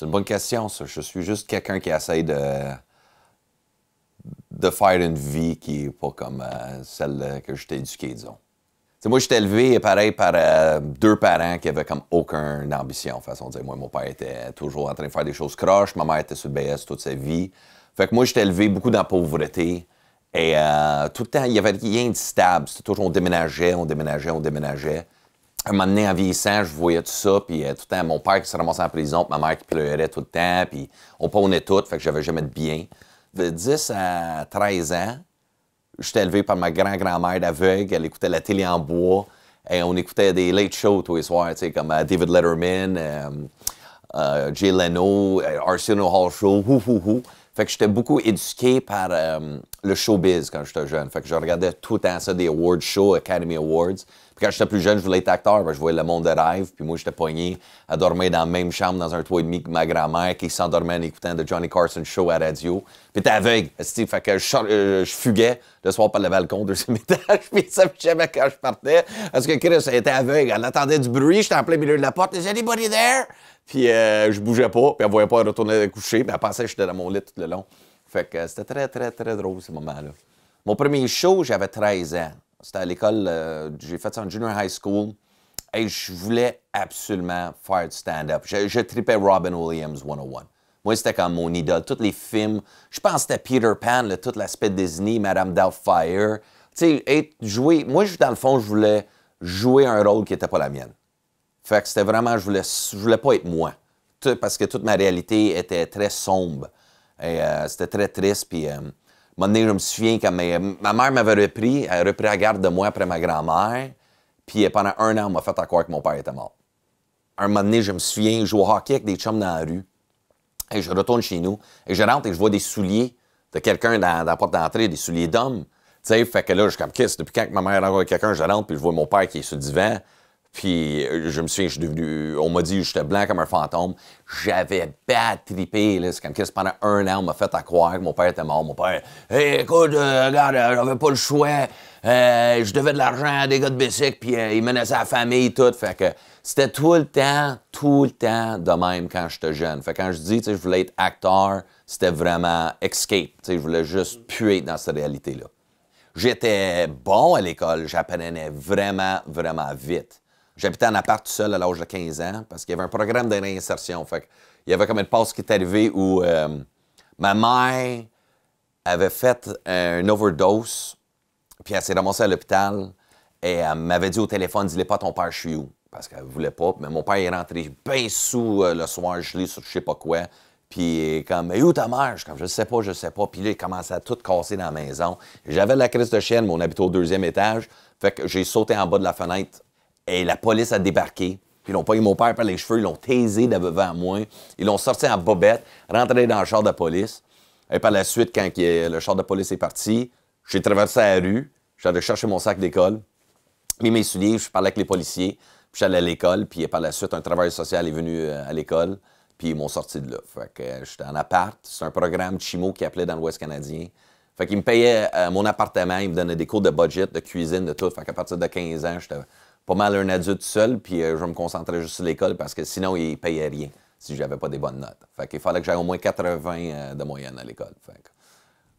C'est une bonne question, ça. Je suis juste quelqu'un qui essaie de, faire une vie qui n'est pas comme euh, celle que j'étais éduqué, disons. moi, j'étais élevé, pareil, par euh, deux parents qui avaient comme aucune ambition, façon Moi, mon père était toujours en train de faire des choses croches, ma mère était sur BS toute sa vie. Fait que moi, j'étais élevé beaucoup dans la pauvreté. Et euh, tout le temps, il y avait rien de stable. C'était toujours on déménageait, on déménageait, on déménageait un moment donné, en vieillissant, je voyais tout ça, puis euh, tout le temps, mon père qui se ramassait en prison, puis ma mère qui pleurait tout le temps, puis on pônait tout, fait que j'avais jamais de bien. De 10 à 13 ans, j'étais élevé par ma grand-grand-mère d'aveugle, elle écoutait la télé en bois, et on écoutait des late shows tous les soirs, comme euh, David Letterman, euh, Jay Leno, Arsenal Hall Show, hou, hou, hou. Fait que j'étais beaucoup éduqué par le showbiz quand j'étais jeune. Fait que je regardais tout le temps ça, des awards shows, Academy Awards quand j'étais plus jeune, je voulais être acteur, ben, je voyais le monde de rêve, puis moi, j'étais poigné à dormir dans la même chambre dans un toit et demi que ma grand-mère qui s'endormait en écoutant The Johnny Carson Show à radio. Puis t'es aveugle, fait que euh, je, fuguais le soir par le balcon, deuxième étage, puis ça me jamais quand je partais, parce que Chris était aveugle, elle attendait du bruit, j'étais en plein milieu de la porte, « Is anybody there? » Puis euh, je bougeais pas, puis elle voyait pas retourner coucher, Mais elle pensait que j'étais dans mon lit tout le long. Fait que euh, c'était très, très, très drôle, ce moment là Mon premier show, j'avais 13 ans. C'était à l'école, euh, j'ai fait ça en junior high school. Et je voulais absolument faire du stand-up. Je, tripais Robin Williams 101. Moi, c'était comme mon idole. Tous les films, je pense que c'était Peter Pan, tout l'aspect Disney, Madame Doubtfire. Tu sais, Moi, dans le fond, je voulais jouer un rôle qui n'était pas la mienne. Fait que c'était vraiment, je voulais, je voulais pas être moi. parce que toute ma réalité était très sombre. Et euh, c'était très triste. Puis. Euh, un moment donné, je me souviens quand ma, mère m'avait repris, elle a repris la garde de moi après ma grand-mère. Puis pendant un an, elle m'a fait à croire que mon père était mort. Un moment donné, je me souviens, je joue au hockey avec des chums dans la rue. Et je retourne chez nous. Et je rentre et je vois des souliers de quelqu'un dans, la porte d'entrée, des souliers d'homme. Tu sais, fait que là, je suis comme, qu'est-ce, depuis quand que ma mère rencontré quelqu'un, je rentre puis je vois mon père qui est sur le divan. Puis euh, je me souviens, je suis devenu. On m'a dit j'étais blanc comme un fantôme. J'avais bad tripé. C'est comme ça pendant un an, on m'a fait à croire que mon père était mort. Mon père, écoute, euh, regarde, euh, j'avais pas le choix. je devais de l'argent à des gars de bicycle, puis ils menaçaient la famille et tout. Fait que c'était tout le temps, tout le temps de même quand j'étais jeune. Fait que quand je dis, tu je voulais être acteur, c'était vraiment escape. Tu je voulais juste puer dans cette réalité-là. J'étais bon à l'école, j'apprenais vraiment, vraiment vite. J'habitais en appart tout seul à l'âge de 15 ans parce qu'il y avait un programme de réinsertion. Fait il y avait comme une passe qui est arrivée où euh, ma mère avait fait une overdose, puis elle s'est ramassée à l'hôpital et elle m'avait dit au téléphone Dis-le pas ton père, je suis où Parce qu'elle ne voulait pas. Mais mon père est rentré bien sous euh, le soir, gelé sur je ne sais pas quoi. Puis comme, mais où ta mère? Je comme, je sais pas, je sais pas. Puis là, il commençait à tout casser dans la maison. J'avais la crise de chienne, mon on habitait au deuxième étage. Fait que j'ai sauté en bas de la fenêtre et la police a débarqué. Puis ils l'ont eu mon père par les cheveux, ils l'ont taisé devant moi. Ils l'ont sorti en bobette, rentré dans le char de police. Et par la suite, quand le char de police est parti, j'ai traversé la rue, j'allais chercher mon sac d'école, mis mes souliers, je parlais avec les policiers, puis j'allais à l'école, puis par la suite, un travailleur social est venu euh, à l'école, puis ils m'ont sorti de là. Fait que euh, j'étais en appart, c'est un programme Chimo qui appelait dans l'Ouest canadien. Fait qu'ils me payaient euh, mon appartement, ils me donnaient des cours de budget, de cuisine, de tout. Fait qu'à partir de 15 ans, j'étais pas mal un adulte seul, puis euh, je me concentrais juste sur l'école parce que sinon, ils payaient rien si j'avais pas des bonnes notes. Fait qu'il fallait que j'aille au moins 80 euh, de moyenne à l'école. Fait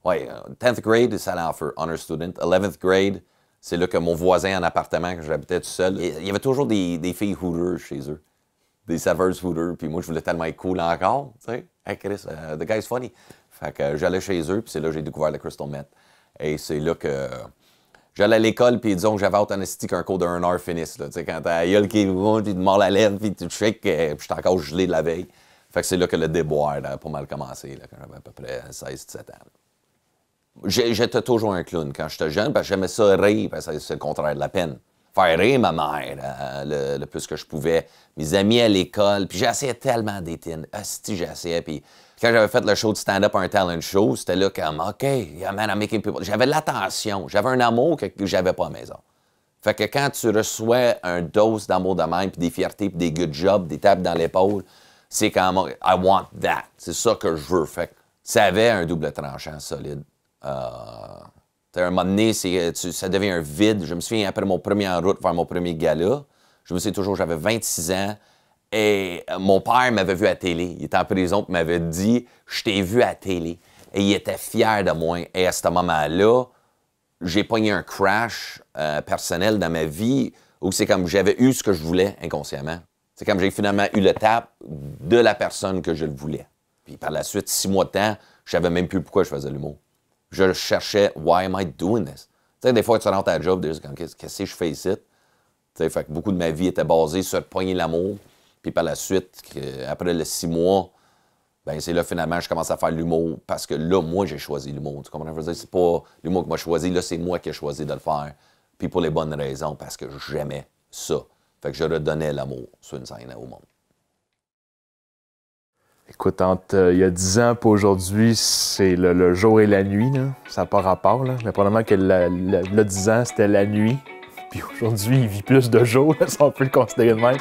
ouais, 10th euh, grade, ça allait en honor student. 11th grade, c'est là que mon voisin en appartement, que j'habitais tout seul, il y avait toujours des, filles hooters chez eux. Des serveuses hooters, puis moi, je voulais tellement être cool encore, tu sais. Hey Chris, the guy's funny. Fait que j'allais chez eux, puis c'est là que j'ai découvert le Crystal Met. Et c'est là que J'allais à l'école, puis disons que j'avais autant qu'un cours de heure finisse. Là. quand t'as la gueule qui monte, puis mords la lèvre, puis tu check, euh, puis j'étais encore gelé de la veille. Fait que c'est là que le déboire a pas mal commencé, là, quand j'avais à peu près 16-17 ans. J'étais toujours un clown quand j'étais jeune, parce que j'aimais ça rire, parce que c'est le contraire de la peine. Faire rire ma mère euh, le, plus que je pouvais, mes amis à l'école, puis j'essayais tellement d'étines. Ah, j'essayais, puis quand j'avais fait le show de stand-up, un talent show, c'était là comme, OK, man, I'm making people. J'avais l'attention, j'avais un amour que j'avais pas à maison. Fait que quand tu reçois un dose d'amour de même, puis des fiertés, puis des good jobs, des tapes dans l'épaule, c'est comme, I want that. C'est ça que je veux. Fait ça avait un double tranchant solide. Euh, à un moment donné, ça devient un vide. Je me souviens, après mon premier en route vers mon premier gala, je me souviens toujours, j'avais 26 ans, et euh, mon père m'avait vu à télé. Il était en prison et m'avait dit Je t'ai vu à télé. Et il était fier de moi. Et à ce moment-là, j'ai pogné un crash euh, personnel dans ma vie où c'est comme j'avais eu ce que je voulais inconsciemment. C'est comme j'ai finalement eu le tap de la personne que je le voulais. Puis par la suite, six mois de temps, je savais même plus pourquoi je faisais l'humour. Je cherchais Why am I doing this? Tu sais, des fois, tu rentres à la job, tu dis Qu'est-ce que je fais ici? Tu sais, fait que beaucoup de ma vie était basée sur pogner l'amour puis par la suite, après les six mois, ben c'est là finalement je commence à faire l'humour parce que là, moi, j'ai choisi l'humour. Tu comprends? Je veux dire, c'est pas l'humour que moi j'ai choisi, là, c'est moi qui ai choisi de le faire. Puis pour les bonnes raisons, parce que j'aimais ça. Fait que je redonnais l'amour sur une scène au monde. Écoute, entre euh, il y a dix ans pour aujourd'hui, c'est le, jour et la nuit. Là. Ça n'a pas rapport. Là. Mais probablement que le dix ans, c'était la nuit. Puis aujourd'hui, il vit plus de jours, si on peut le considérer de même.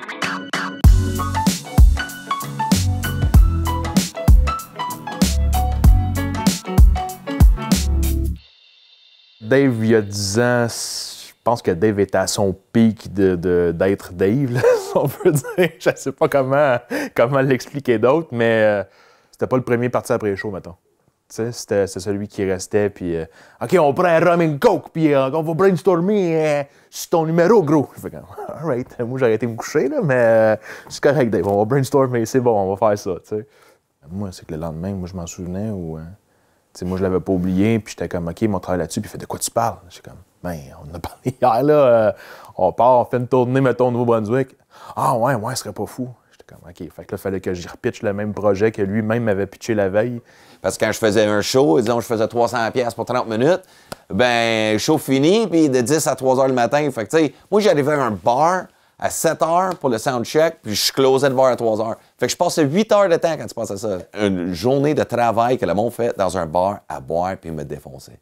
Dave, il y a 10 ans, je pense que Dave était à son pic d'être de, d'être Dave, si on peut dire. Je ne sais pas comment, comment l'expliquer d'autre, mais ce euh, c'était pas le premier parti après les Tu sais, C'était celui qui restait, puis euh, OK, on prend un rum and coke, puis euh, on va brainstormer sur ton numéro, gros. fais comme, all right, moi arrêté de me coucher, là, mais c'est correct, Dave, on va brainstormer, c'est bon, on va faire ça, sais. Moi, c'est que le lendemain, moi je m'en souvenais, ou moi, je l'avais pas oublié, puis j'étais comme, OK, mon travail là-dessus, puis fais de quoi tu parles? J'étais comme, ben, on en a parlé hier, là, euh, on part, on fait une tournée, mettons, au Nouveau-Brunswick. Ah, ouais, ouais, ce serait pas fou. J'étais comme, OK, fait que là, il fallait que je repitche le même projet que lui-même m'avait pitché la veille. Parce que quand je faisais un show, disons, je faisais 300$ pièces pour 30 minutes, ben, show fini, puis de 10 à 3 heures le matin. Fait que, tu sais, moi, j'arrivais à un bar, à 7 heures pour le soundcheck, puis je closais le voir à 3 heures. Fait que je passais 8 heures de temps quand tu se à ça. Une journée de travail que le monde fait dans un bar à boire puis me défoncer.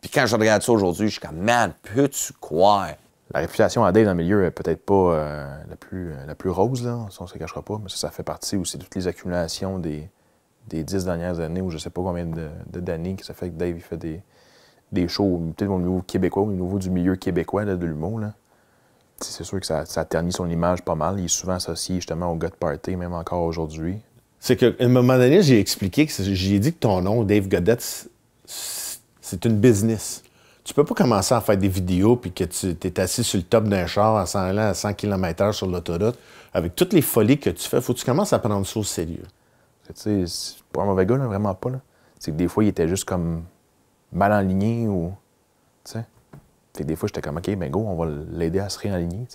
Puis quand je regarde ça aujourd'hui, je suis comme, man, peux-tu croire? La réputation à Dave dans le milieu est peut-être pas euh, la, plus, euh, la plus rose, là, ça on se cachera pas, mais ça, fait partie aussi de toutes les accumulations des, des 10 dernières années ou je sais pas combien d'années de, que ça fait que Dave fait des, des shows, peut-être au niveau québécois, au niveau du milieu québécois là, de l'humour c'est sûr que ça, ternit son image pas mal. Il est souvent associé justement au God party, même encore aujourd'hui. C'est qu'à un moment donné, j'ai expliqué que j'ai dit que ton nom, Dave Godet, c'est une business. Tu peux pas commencer à faire des vidéos puis que tu es assis sur le top d'un char à 100, à 100 km sur l'autoroute. Avec toutes les folies que tu fais, faut que tu commences à prendre ça au sérieux. Tu sais, c'est pas un mauvais gars, vraiment pas. C'est que des fois, il était juste comme mal aligné ou. tu sais des fois, j'étais comme, OK, ben go, on va l'aider à se réaligner.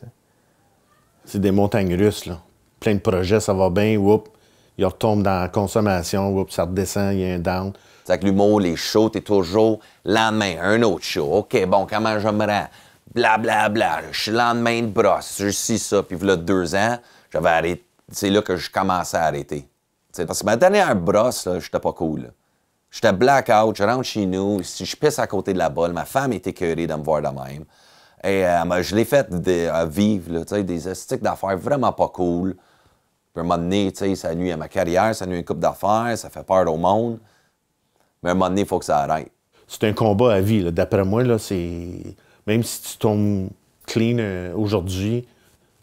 C'est des montagnes russes, là. Plein de projets, ça va bien, oups. il retombe dans la consommation, ça redescend, il y a un down. C'est l'humour, les shows, t'es toujours lendemain, un autre show. OK, bon, comment je me rends? Blablabla, bla, bla. je suis lendemain de brosse, je suis ça. Puis voilà deux ans, j'avais arrêté. C'est là que je commençais à arrêter. parce que ma dernière brosse, j'étais pas cool. J'étais blackout, je rentre chez nous. Si je pisse à côté de la balle, ma femme est écœurée de me voir de même. Et euh, je l'ai fait de, à euh, vivre, des astiques d'affaires vraiment pas cool. Puis à un moment donné, ça nuit à ma carrière, ça nuit à une coupe d'affaires, ça fait peur au monde. Mais à un moment donné, il faut que ça arrête. C'est un combat à vie. D'après moi, là, c'est. Même si tu tombes clean euh, aujourd'hui,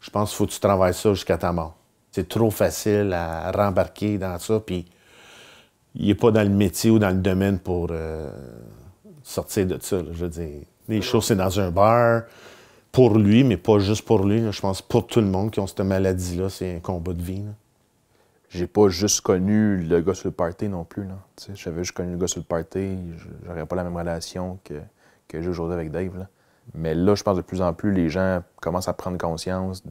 je pense qu'il faut que tu travailles ça jusqu'à ta mort. C'est trop facile à rembarquer dans ça. Puis il n'est pas dans le métier ou dans le domaine pour euh, sortir de ça. je veux dire, les choses, c'est dans un bar pour lui, mais pas juste pour lui. Je pense pour tout le monde qui ont cette maladie-là, c'est un combat de vie. J'ai pas juste connu le gars sur le party non plus. J'avais juste connu le gars sur le party, j'aurais pas la même relation que, j'ai aujourd'hui avec Dave. Mais là, je pense de plus en plus, les gens commencent à prendre conscience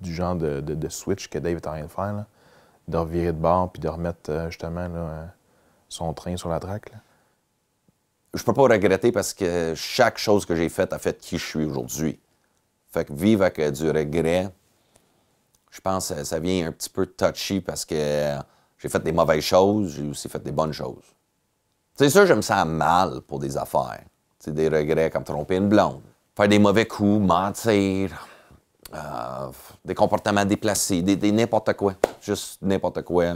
du genre de, switch que Dave est en train de faire de revirer de bord puis de remettre euh, justement euh, son train sur la traque? Là? Je peux pas regretter parce que chaque chose que j'ai faite a fait qui je suis aujourd'hui. Fait que vivre avec du regret, je pense que ça vient un petit peu touchy parce que j'ai fait des mauvaises choses, j'ai aussi fait des bonnes choses. C'est sûr, je me sens mal pour des affaires. C'est des regrets comme tromper une blonde, faire des mauvais coups, mentir, euh, des comportements déplacés, des, n'importe quoi. Juste n'importe quoi.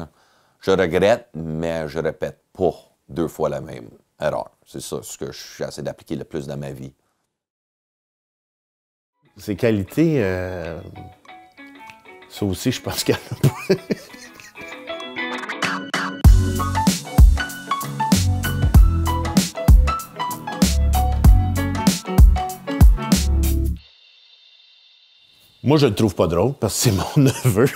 Je regrette, mais je répète pas deux fois la même erreur. C'est ça ce que je suis assez d'appliquer le plus dans ma vie. Ces qualités, euh, ça aussi, je pense qu'il pas. Moi, je le trouve pas drôle parce que c'est mon neveu.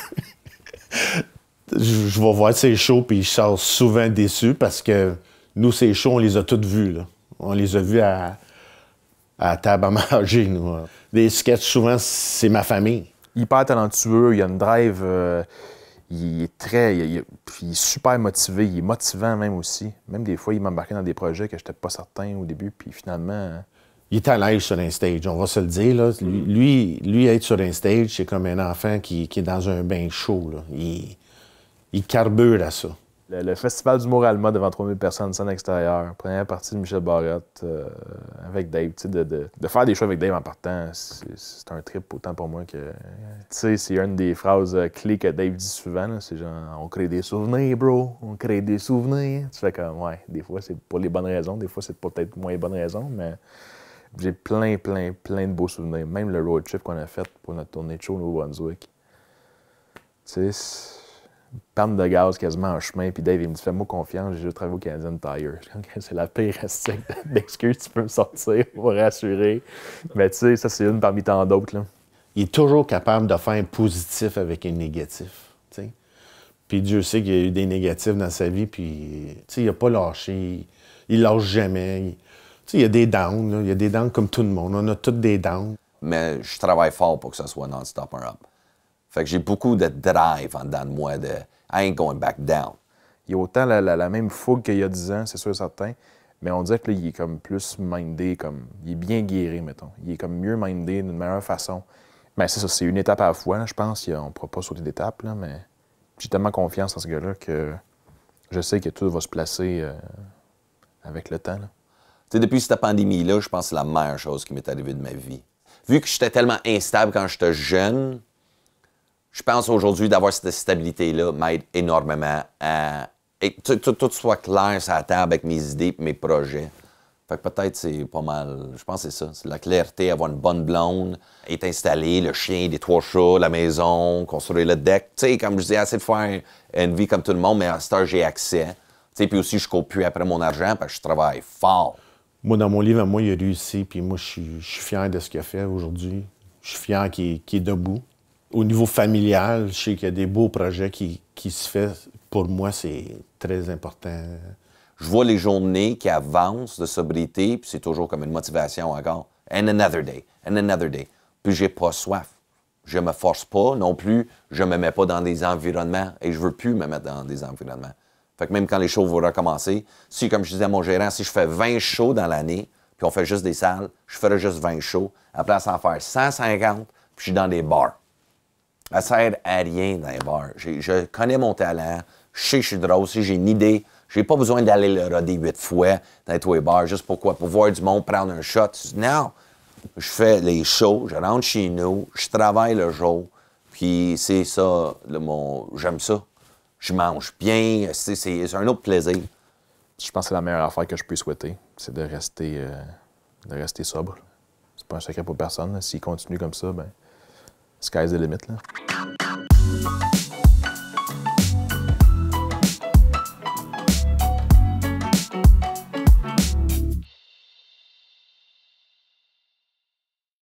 je, vais voir ses shows, puis je sors souvent déçu parce que nous, ses shows, on les a toutes vus. On les a vus à, à table à manger, nous. Des sketchs, souvent, c'est ma famille. Hyper talentueux, il a une drive. Euh, il est très. Il, il, il, est super motivé, il est motivant même aussi. Même des fois, il m'embarquait dans des projets que je n'étais pas certain au début, puis finalement hein, il est à l'aise sur un stage, on va se le dire. Lui, lui, être sur un stage, c'est comme un enfant qui, est dans un bain chaud. Il, il, carbure à ça. Le, Festival du allemand devant 3000 personnes, scène extérieure, première partie de Michel Barrette euh, avec Dave. De, de, de, faire des choses avec Dave en partant, c'est un trip autant pour moi que. Tu sais, C'est une des phrases euh, clés que Dave dit souvent. C'est genre, on crée des souvenirs, bro. On crée des souvenirs. Tu fais comme, ouais, des fois, c'est pour les bonnes raisons, des fois, c'est peut-être moins les bonnes raisons, mais j'ai plein, plein, plein de beaux souvenirs. Même le road trip qu'on a fait pour notre tournée de show au brunswick Tu sais, panne de gaz quasiment en chemin, puis Dave, il me dit Fais-moi confiance, j'ai juste travaillé au Canadian Tire. C'est la pire d'excuse que tu peux me sortir pour rassurer. Mais tu sais, ça, c'est une parmi tant d'autres. Il est toujours capable de faire un positif avec un négatif. sais. Puis Dieu sait qu'il y a eu des négatifs dans sa vie, puis tu sais, il n'a pas lâché. Il, ne lâche jamais. Tu sais, il y a des downs, il y a des downs comme tout le monde. On a toutes des downs. Mais je travaille fort pour que ça soit non-stop or up. Fait que j'ai beaucoup de drive en dedans de moi de I ain't going back down. Il y a autant la, même fougue qu'il y a dix ans, c'est sûr et certain. Mais on dirait qu'il est comme plus mindé, comme il est bien guéri, mettons. Il est comme mieux mindé d'une meilleure façon. Mais c'est ça, c'est une étape à la fois. Je pense On ne pourra pas sauter d'étape, mais j'ai tellement confiance en ce gars-là que je sais que tout va se placer euh, avec le temps depuis cette pandémie-là, je pense que c'est la meilleure chose qui m'est arrivée de ma vie. Vu que j'étais tellement instable quand j'étais jeune, je pense aujourd'hui d'avoir cette stabilité-là m'aide énormément à. tout, soit clair sur la avec mes idées et mes projets. Fait que peut-être c'est pas mal. Je pense que c'est ça. C'est la clarté, avoir une bonne blonde, être installé, le chien, les trois chats, la maison, construire le deck. comme je disais, assez de faire une vie comme tout le monde, mais à cette heure, j'ai accès. puis aussi, je coupe plus après mon argent parce que je travaille fort. Moi, dans mon livre, moi, il a réussi, puis moi, je suis, fier de ce qu'il a fait aujourd'hui. Je suis fier qu'il est debout. Au niveau familial, je sais qu'il y a des beaux projets qui, qui se font. Pour moi, c'est très important. Je vois les journées qui avancent de sobriété, puis c'est toujours comme une motivation encore. And another day, and another day. Puis j'ai pas soif. Je me force pas non plus. Je me mets pas dans des environnements et je veux plus me mettre dans des environnements. Fait que même quand les shows vont recommencer, si, comme je disais à mon gérant, si je fais 20 shows dans l'année, puis on fait juste des salles, je ferai juste 20 shows, à place d'en faire 150, puis je suis dans des bars. Ça sert à rien dans les bars. Je connais mon talent, je sais que je suis drôle, si j'ai une idée, j'ai pas besoin d'aller le rôder huit fois dans tous les bars, juste pourquoi? Pour voir du monde prendre un shot. Non! Je fais les shows, je rentre chez nous, je travaille le jour, puis c'est ça, mon, j'aime ça je mange bien, euh, c'est un autre plaisir. Je pense que c'est la meilleure affaire que je puisse souhaiter, c'est de rester euh, de rester sobre. C'est pas un secret pour personne. S'il continue comme ça, ben sky's the limit. Là.